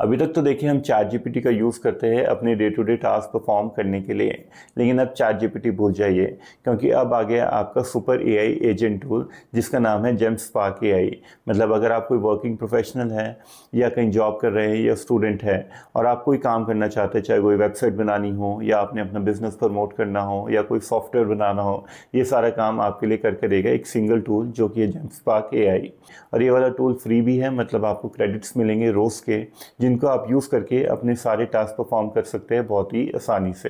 अभी तक तो देखिए हम चार जी का यूज़ करते हैं अपने day to day task perform करने के लिए लेकिन अब चैट जीपीटी भूल जाइए क्योंकि अब आ गया आपका सुपर ए एजेंट टूल जिसका नाम है जेम्स पाक ए मतलब अगर आप कोई वर्किंग प्रोफेशनल है या कहीं जॉब कर रहे हैं या स्टूडेंट है और आप कोई काम करना चाहते हैं चाहे कोई वेबसाइट बनानी हो या आपने अपना बिजनेस प्रमोट करना हो या कोई सॉफ्टवेयर बनाना हो ये सारा काम आपके लिए करके देगा एक सिंगल टूल जो कि है जेम्स पाक ए और ये वाला टूल फ्री भी है मतलब आपको क्रेडिट्स मिलेंगे रोज़ के जिनको आप यूज़ करके अपने सारे टास्क परफॉर्म कर सकते हैं बहुत ही आसानी से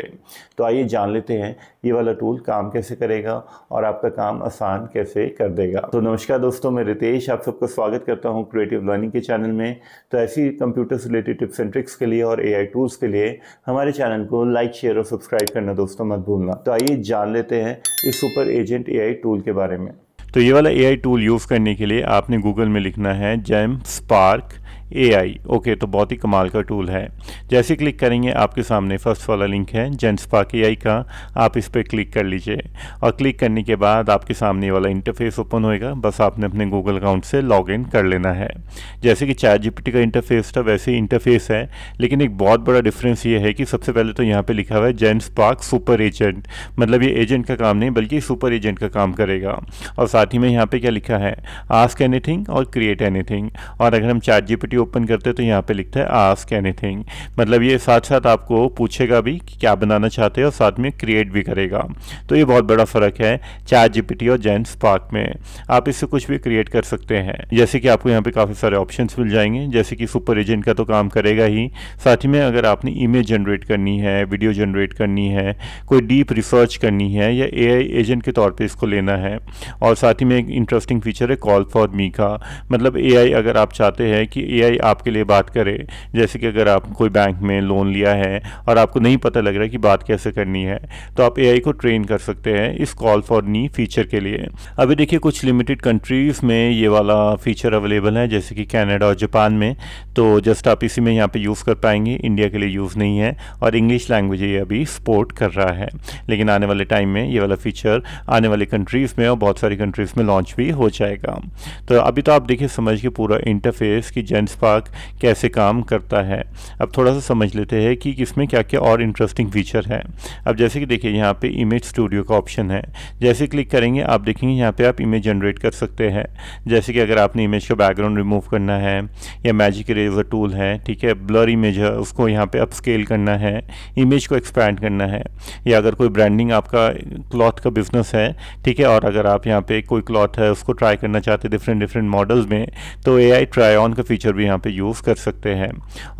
तो आइए जान लेते हैं ये वाला टूल काम कैसे करेगा और आपका काम आसान कैसे कर देगा तो नमस्कार दोस्तों मैं रितेश आप सबका स्वागत करता हूँ क्रिएटिव लर्निंग के चैनल में तो ऐसी कंप्यूटर से रिलेटेड टिप्स एंड ट्रिक्स के लिए और ए टूल्स के लिए हमारे चैनल को लाइक शेयर और सब्सक्राइब करना दोस्तों मत भूलना तो आइए जान लेते हैं इस सुपर एजेंट ए टूल के बारे में तो ये वाला ए टूल यूज़ करने के लिए आपने गूगल में लिखना है Genspark A I okay तो बहुत ही कमाल का टूल है जैसे क्लिक करेंगे आपके सामने फर्स्ट वाला लिंक है पार्क ए का आप इस पर क्लिक कर लीजिए और क्लिक करने के बाद आपके सामने वाला इंटरफेस ओपन होएगा बस आपने अपने गूगल अकाउंट से लॉग इन कर लेना है जैसे कि चार टी का इंटरफेस था वैसे ही इंटरफेस है लेकिन एक बहुत बड़ा डिफरेंस ये है कि सबसे पहले तो यहाँ पर लिखा हुआ है जेंट्स पार्क सुपर एजेंट मतलब ये एजेंट का काम नहीं बल्कि सुपर एजेंट का काम करेगा और साथ ही में यहाँ पर क्या लिखा है आस्क एनीथिंग और क्रिएट एनीथिंग और अगर हम चार टी प्रॉपर्टी ओपन करते हैं तो यहाँ पे लिखता है आस्क एनीथिंग मतलब ये साथ साथ आपको पूछेगा भी कि क्या बनाना चाहते हैं और साथ में क्रिएट भी करेगा तो ये बहुत बड़ा फ़र्क है चार जीपीटी और जेंट्स पार्क में आप इससे कुछ भी क्रिएट कर सकते हैं जैसे कि आपको यहाँ पे काफ़ी सारे ऑप्शन मिल जाएंगे जैसे कि सुपर एजेंट का तो काम करेगा ही साथ ही में अगर आपने इमेज जनरेट करनी है वीडियो जनरेट करनी है कोई डीप रिसर्च करनी है या ए एजेंट के तौर पर इसको लेना है और साथ ही में एक इंटरेस्टिंग फीचर है कॉल फॉर मी का मतलब ए अगर आप चाहते हैं कि ए आई आपके लिए बात करे जैसे कि अगर आप कोई बैंक में लोन लिया है और आपको नहीं पता लग रहा है कि बात कैसे करनी है तो आप ए को ट्रेन कर सकते हैं इस कॉल फॉर नी फीचर के लिए अभी देखिए कुछ लिमिटेड कंट्रीज़ में ये वाला फीचर अवेलेबल है जैसे कि कैनेडा और जापान में तो जस्ट आप इसी में यहाँ पे यूज़ कर पाएंगे इंडिया के लिए यूज़ नहीं है और इंग्लिश लैंग्वेज ये अभी सपोर्ट कर रहा है लेकिन आने वाले टाइम में ये वाला फीचर आने वाले कंट्रीज़ में और बहुत सारी कंट्रीज़ में लॉन्च भी हो जाएगा तो अभी तो आप देखिए समझ के पूरा इंटरफेस कि जेंट्स स्पार्क कैसे काम करता है अब थोड़ा सा समझ लेते हैं कि इसमें क्या क्या और इंटरेस्टिंग फीचर है अब जैसे कि देखिए यहाँ पे इमेज स्टूडियो का ऑप्शन है जैसे क्लिक करेंगे आप देखेंगे यहाँ पे आप इमेज जनरेट कर सकते हैं जैसे कि अगर आपने इमेज का बैकग्राउंड रिमूव करना है या मैजिक रेजर टूल है ठीक है ब्लर इमेज है उसको यहाँ पर अपस्केल करना है इमेज को एक्सपैंड करना है या अगर कोई ब्रांडिंग आपका क्लॉथ का बिजनेस है ठीक है और अगर आप यहाँ पे कोई क्लॉथ है उसको ट्राई करना चाहते हैं डिफरेंट डिफरेंट मॉडल्स में तो ए आई ट्राई ऑन का फीचर भी यहाँ पे यूज़ कर सकते हैं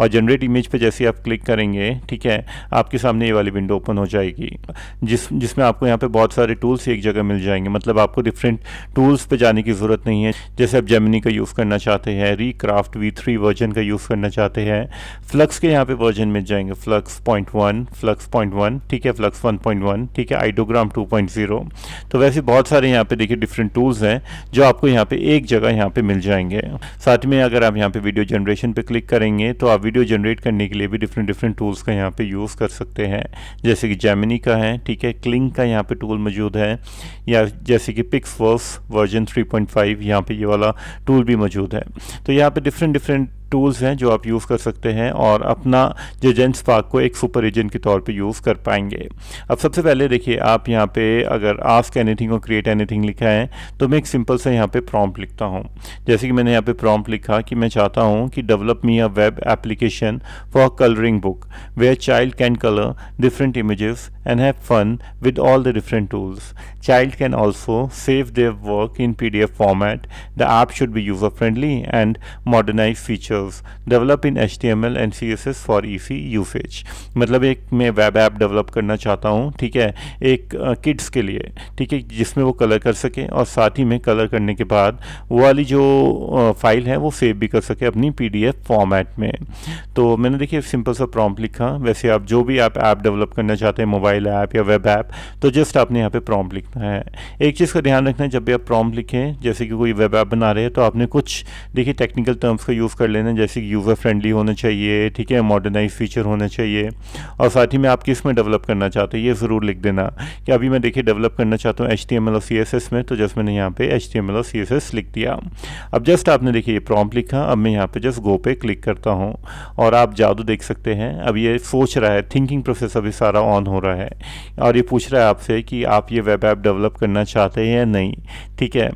और जनरेट इमेज पे जैसे आप क्लिक करेंगे ठीक है आपके सामने ये वाली विंडो ओपन हो जाएगी जिस जिसमें आपको यहाँ पे बहुत सारे टूल्स एक जगह मिल जाएंगे मतलब आपको डिफरेंट टूल्स पे जाने की ज़रूरत नहीं है जैसे आप जेमिनी का यूज़ करना चाहते हैं री क्राफ्ट वर्जन का यूज़ करना चाहते हैं फ्लक्स के यहाँ पर वर्जन मिल जाएंगे फ्लक्स पॉइंट फ्लक्स पॉइंट ठीक है फ्लक्स वन ठीक है आइडोग्राम टू तो वैसे बहुत सारे यहाँ पर देखिए डिफरेंट टूल्स हैं जो आपको यहाँ पर एक जगह यहाँ पर मिल जाएंगे साथ में अगर आप यहाँ पे वीडियो जनरेशन पे क्लिक करेंगे तो आप वीडियो जनरेट करने के लिए भी डिफरेंट डिफरेंट टूल्स का यहाँ पे यूज़ कर सकते हैं जैसे कि जैमिनी का है ठीक है क्लिंग का यहाँ पे टूल मौजूद है या जैसे कि पिक्स वर्जन 3.5 यहाँ पर ये वाला टूल भी मौजूद है तो यहाँ पे डिफरेंट डिफरेंट टूल्स हैं जो आप यूज़ कर सकते हैं और अपना जो जेंट्स पार्क को एक सुपर एजेंट के तौर पे यूज़ कर पाएंगे अब सबसे पहले देखिए आप यहाँ पे अगर आस्क एनीथिंग और क्रिएट एनीथिंग लिखा है तो मैं एक सिंपल सा यहाँ पे प्रॉम्प्ट लिखता हूँ जैसे कि मैंने यहाँ पे प्रॉम्प्ट लिखा कि मैं चाहता हूँ कि develop me a web application for colouring book where child can colour different images and have fun with all the different tools. Child can also save their work in PDF format. The app should be user friendly and modernize features. Develop in HTML and CSS for easy usage. मतलब एक मैं web app develop करना चाहता हूँ ठीक है एक kids के लिए ठीक है जिसमें वो कलर कर सके और साथ ही में कलर करने के बाद वो वाली जो फाइल है वो सेव भी कर सके अपनी पीडीएफ फॉर्मेट में तो मैंने देखिए सिंपल सा प्रॉम्प्ट लिखा वैसे आप जो भी आप ऐप डेवलप करना चाहते हैं मोबाइल मोबाइल ऐप या वेब ऐप तो जस्ट आपने यहाँ पे प्रॉम्प्ट लिखना है एक चीज़ का ध्यान रखना है जब भी आप प्रॉम्प्ट लिखें जैसे कि कोई वेब ऐप बना रहे हैं तो आपने कुछ देखिए टेक्निकल टर्म्स का यूज़ कर लेना जैसे कि यूज़र फ्रेंडली होना चाहिए ठीक है मॉडर्नाइज फीचर होना चाहिए और साथ ही में आप किस में डेवलप करना चाहते हैं ये ज़रूर लिख देना कि अभी मैं देखिए डेवलप करना चाहता हूँ एच टी एम और सी एस एस में तो जस्ट मैंने यहाँ पे एच टी एम और सी एस एस लिख दिया अब जस्ट आपने देखिए ये प्रॉम्प्ट लिखा अब मैं यहाँ पे जस्ट गो पे क्लिक करता हूँ और आप जादू देख सकते हैं अब ये सोच रहा है थिंकिंग प्रोसेस अभी सारा ऑन हो रहा है है और ये पूछ रहा है आपसे कि आप ये वेब ऐप डेवलप करना चाहते हैं या नहीं ठीक है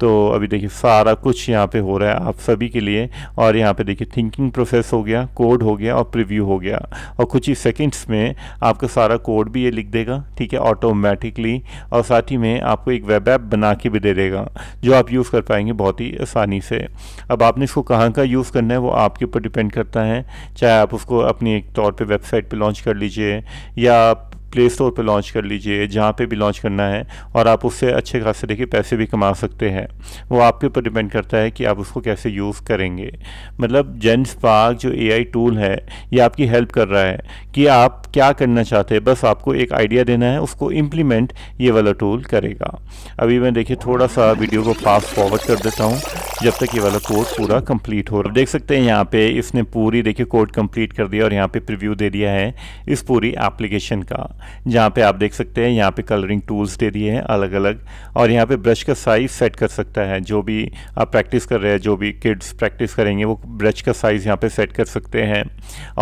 तो अभी देखिए सारा कुछ यहाँ पे हो रहा है आप सभी के लिए और यहाँ पे देखिए थिंकिंग प्रोसेस हो गया कोड हो गया और प्रिव्यू हो गया और कुछ ही सेकेंड्स में आपका सारा कोड भी ये लिख देगा ठीक है ऑटोमेटिकली और साथ ही में आपको एक वेब ऐप बना के भी दे देगा जो आप यूज़ कर पाएंगे बहुत ही आसानी से अब आपने इसको कहाँ का यूज़ करना है वो आपके ऊपर डिपेंड करता है चाहे आप उसको अपनी एक तौर पे वेबसाइट पे लॉन्च कर लीजिए या प्ले स्टोर पर लॉन्च कर लीजिए जहाँ पे भी लॉन्च करना है और आप उससे अच्छे खासे देखिए पैसे भी कमा सकते हैं वो आपके ऊपर डिपेंड करता है कि आप उसको कैसे यूज़ करेंगे मतलब जेंट्स स्पार्क जो ए टूल है ये आपकी हेल्प कर रहा है कि आप क्या करना चाहते हैं बस आपको एक आइडिया देना है उसको इम्प्लीमेंट ये वाला टूल करेगा अभी मैं देखिए थोड़ा सा वीडियो को फास्ट फॉरवर्ड कर देता हूँ जब तक ये वाला कोड पूरा कंप्लीट हो रहा है देख सकते हैं यहाँ पे इसने पूरी देखिए कोड कंप्लीट कर दिया और यहाँ पे प्रीव्यू दे दिया है इस पूरी एप्लीकेशन का जहाँ पे आप देख सकते हैं यहाँ पे कलरिंग टूल्स दे दिए हैं अलग अलग और यहाँ पे ब्रश का साइज़ सेट कर सकता है जो भी आप प्रैक्टिस कर रहे हैं जो भी किड्स प्रैक्टिस करेंगे वो ब्रश का साइज़ यहाँ पे सेट कर सकते हैं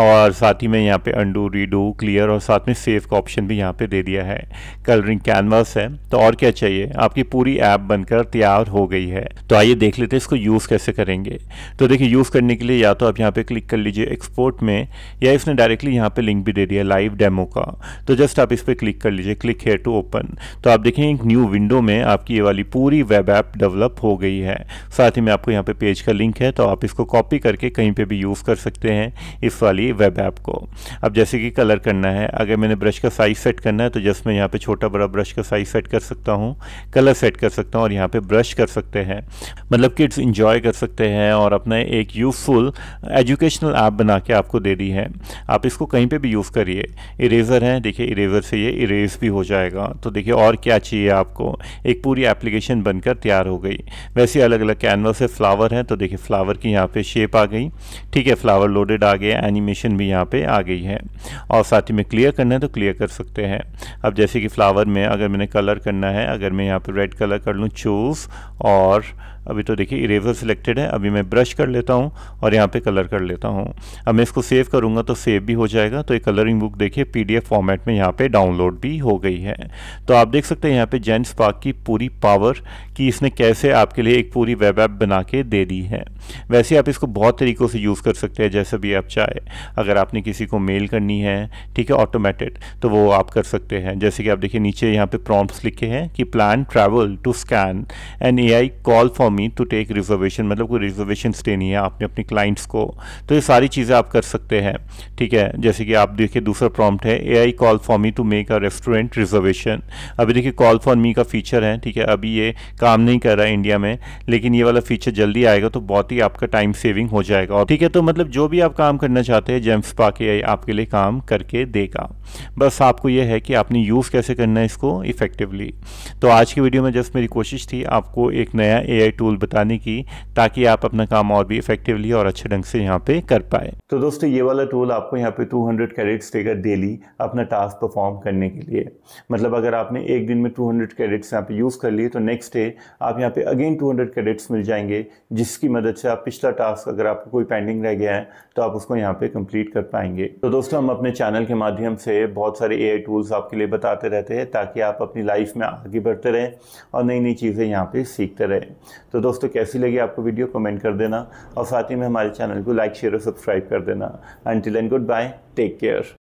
और साथ ही में यहाँ पे अंडू रीडू क्लियर और साथ में सेव का ऑप्शन भी यहाँ पे दे दिया है कलरिंग कैनवास है तो और क्या चाहिए आपकी पूरी ऐप बनकर तैयार हो गई है तो आइए देख लेते हैं इसको यूज़ कैसे करेंगे तो देखिए यूज़ करने के लिए या तो आप यहाँ पर क्लिक कर लीजिए एक्सपोर्ट में या इसने डायरेक्टली यहाँ पर लिंक भी दे दिया लाइव डेमो का तो जस्ट आप इस पर क्लिक कर लीजिए क्लिक हेयर टू ओपन तो आप देखें एक न्यू विंडो में आपकी ये वाली पूरी वेब ऐप डेवलप हो गई है साथ ही में आपको यहाँ पे पेज का लिंक है तो आप इसको कॉपी करके कहीं पे भी यूज़ कर सकते हैं इस वाली वेब ऐप को अब जैसे कि कलर करना है अगर मैंने ब्रश का साइज़ सेट करना है तो जस्ट मैं यहाँ पर छोटा बड़ा ब्रश का साइज़ सेट कर सकता हूँ कलर सेट कर सकता हूँ और यहाँ पर ब्रश कर सकते हैं मतलब किड्स इंजॉय कर सकते हैं और अपना एक यूज़फुल एजुकेशनल ऐप बना के आपको दे दी है आप इसको कहीं पर भी यूज़ करिए इरेज़र है देखिए इरेज़र से ये इरेज़ भी हो जाएगा तो देखिए और क्या चाहिए आपको एक पूरी एप्लीकेशन बनकर तैयार हो गई वैसे अलग अलग कैनवस से फ्लावर हैं तो देखिए फ्लावर की यहाँ पे शेप आ गई ठीक है फ्लावर लोडेड आ गया एनिमेशन भी यहाँ पे आ गई है और साथ ही में क्लियर करना है तो क्लियर कर सकते हैं अब जैसे कि फ्लावर में अगर मैंने कलर करना है अगर मैं यहाँ पर रेड कलर कर लूँ चूज़ और अभी तो देखिए इरेजर सिलेक्टेड है अभी मैं ब्रश कर लेता हूँ और यहाँ पे कलर कर लेता हूँ अब मैं इसको सेव करूँगा तो सेव भी हो जाएगा तो ये कलरिंग बुक देखिए पीडीएफ फॉर्मेट में यहाँ पे डाउनलोड भी हो गई है तो आप देख सकते हैं यहाँ पे जेंट्स पार्क की पूरी पावर कि इसने कैसे आपके लिए एक पूरी वेब ऐप बना के दे दी है वैसे आप इसको बहुत तरीक़ों से यूज़ कर सकते हैं जैसे भी आप चाहे अगर आपने किसी को मेल करनी है ठीक है ऑटोमेटेड तो वो आप कर सकते हैं जैसे कि आप देखिए नीचे यहाँ पर प्रॉम्प्ट लिखे हैं कि plan travel to Scandinavia A call for me to take reservation मतलब कोई रिजर्वेशन स्टे नहीं है आपने अपने क्लाइंट्स को तो ये सारी चीज़ें आप कर सकते हैं ठीक है जैसे कि आप देखिए दूसरा प्रॉम्प्ट है A I call for me to make a restaurant reservation अभी देखिए कॉल फॉर मी का फीचर है ठीक है अभी ये काम नहीं कर रहा है इंडिया में लेकिन ये वाला फीचर जल्दी आएगा तो बहुत ही आपका टाइम सेविंग हो जाएगा और ठीक है तो मतलब जो भी आप काम करना चाहते हैं जेम्स पा के आपके लिए काम करके देगा बस आपको यह है कि आपने यूज़ कैसे करना है इसको इफेक्टिवली तो आज की वीडियो में जस्ट मेरी कोशिश थी आपको एक नया ए आई टूल बताने की ताकि आप अपना काम और भी इफेक्टिवली और अच्छे ढंग से यहाँ पे कर पाए तो दोस्तों ये वाला टूल आपको यहाँ पे 200 हंड्रेड कैरेट्स देगा डेली अपना टास्क परफॉर्म करने के लिए मतलब अगर आपने एक दिन में 200 हंड्रेड कैरेट्स यहाँ पे यूज़ कर लिए तो नेक्स्ट डे आप यहाँ पे अगेन 200 हंड्रेड कैरेट्स मिल जाएंगे जिसकी मदद से आप पिछला टास्क अगर आपको कोई पेंडिंग रह गया है तो आप उसको यहाँ पे कंप्लीट कर पाएंगे तो दोस्तों हम अपने चैनल के माध्यम से बहुत सारे ए टूल्स आपके लिए बताते रहते हैं ताकि आप अपनी लाइफ में आगे बढ़ते रहें और नई नई चीज़ें यहाँ पर सीखते रहें तो दोस्तों कैसी लगी आपको वीडियो कमेंट कर देना और साथ ही में हमारे चैनल को लाइक शेयर और सब्सक्राइब कर देना and till end good bye take care